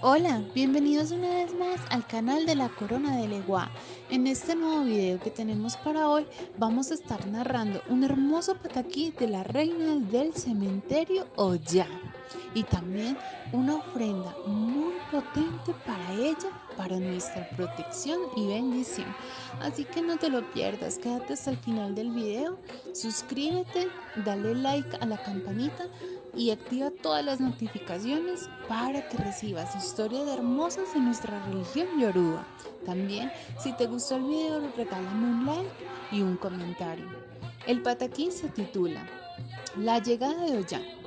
Hola, bienvenidos una vez más al canal de la Corona de Leguá. En este nuevo video que tenemos para hoy vamos a estar narrando un hermoso pataquí de la reina del cementerio Oya y también una ofrenda muy potente para ella, para nuestra protección y bendición. Así que no te lo pierdas, quédate hasta el final del video, suscríbete, dale like a la campanita y activa todas las notificaciones para que recibas historias hermosas de nuestra religión yoruba. También, si te gustó el video, regálame un like y un comentario. El pataquín se titula La llegada de Oyan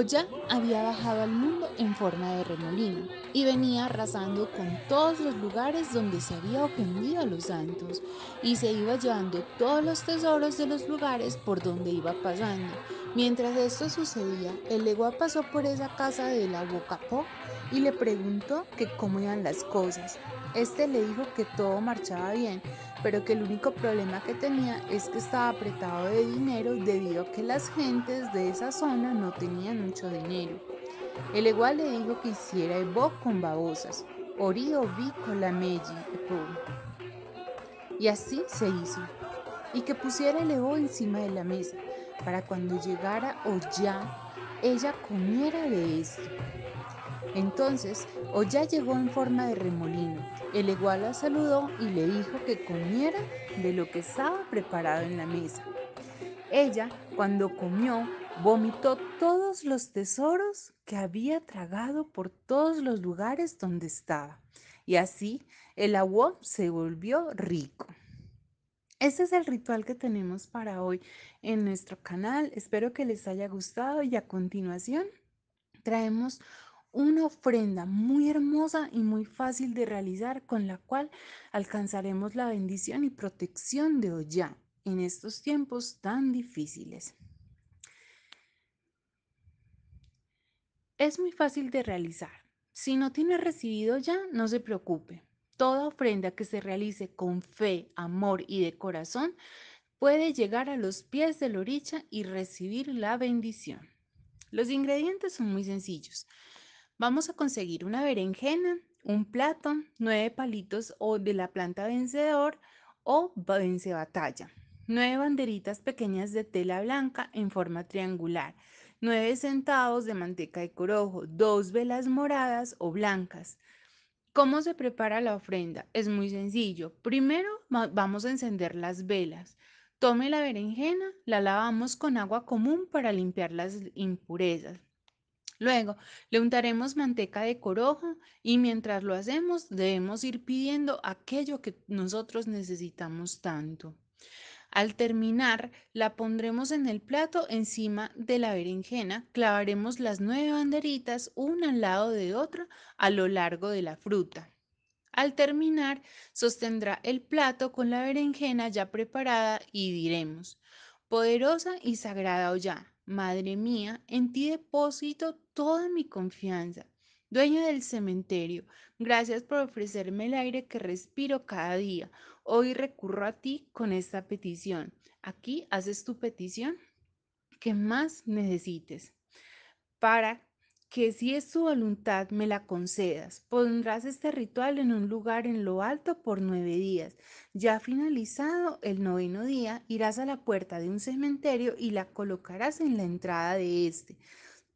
ya había bajado al mundo en forma de remolino y venía arrasando con todos los lugares donde se había ofendido a los santos y se iba llevando todos los tesoros de los lugares por donde iba pasando. Mientras esto sucedía, el legua pasó por esa casa de la Bocapó y le preguntó que cómo iban las cosas. Este le dijo que todo marchaba bien, pero que el único problema que tenía es que estaba apretado de dinero debido a que las gentes de esa zona no tenían mucho dinero. El igual le dijo que hiciera bo con babosas, Orío vi con la Y así se hizo. Y que pusiera el evo encima de la mesa, para cuando llegara o ya, ella comiera de esto. Entonces Oya llegó en forma de remolino. El la saludó y le dijo que comiera de lo que estaba preparado en la mesa. Ella, cuando comió, vomitó todos los tesoros que había tragado por todos los lugares donde estaba. Y así el agua se volvió rico. Este es el ritual que tenemos para hoy en nuestro canal. Espero que les haya gustado y a continuación traemos una ofrenda muy hermosa y muy fácil de realizar con la cual alcanzaremos la bendición y protección de Oya en estos tiempos tan difíciles. Es muy fácil de realizar. Si no tiene recibido ya, no se preocupe. Toda ofrenda que se realice con fe, amor y de corazón puede llegar a los pies de Loricha y recibir la bendición. Los ingredientes son muy sencillos. Vamos a conseguir una berenjena, un plato, nueve palitos o de la planta vencedor o vence batalla, nueve banderitas pequeñas de tela blanca en forma triangular, nueve centavos de manteca de corojo, dos velas moradas o blancas. ¿Cómo se prepara la ofrenda? Es muy sencillo. Primero vamos a encender las velas. Tome la berenjena, la lavamos con agua común para limpiar las impurezas. Luego le untaremos manteca de corojo y mientras lo hacemos debemos ir pidiendo aquello que nosotros necesitamos tanto. Al terminar, la pondremos en el plato encima de la berenjena, clavaremos las nueve banderitas una al lado de otra a lo largo de la fruta. Al terminar, sostendrá el plato con la berenjena ya preparada y diremos, poderosa y sagrada olla, Madre mía, en ti deposito toda mi confianza. Dueño del cementerio, gracias por ofrecerme el aire que respiro cada día. Hoy recurro a ti con esta petición. Aquí haces tu petición que más necesites para que si es tu voluntad me la concedas. Pondrás este ritual en un lugar en lo alto por nueve días. Ya finalizado el noveno día, irás a la puerta de un cementerio y la colocarás en la entrada de este.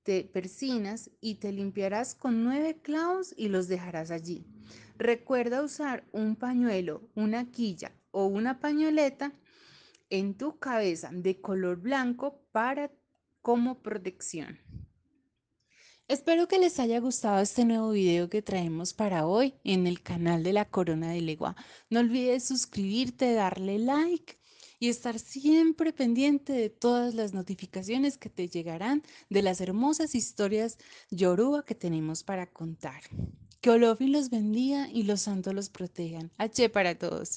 Te persinas y te limpiarás con nueve clavos y los dejarás allí. Recuerda usar un pañuelo, una quilla o una pañoleta en tu cabeza de color blanco para como protección. Espero que les haya gustado este nuevo video que traemos para hoy en el canal de la Corona de Legua. No olvides suscribirte, darle like y estar siempre pendiente de todas las notificaciones que te llegarán de las hermosas historias yoruba que tenemos para contar. Que Olofi los bendiga y los santos los protejan. H para todos.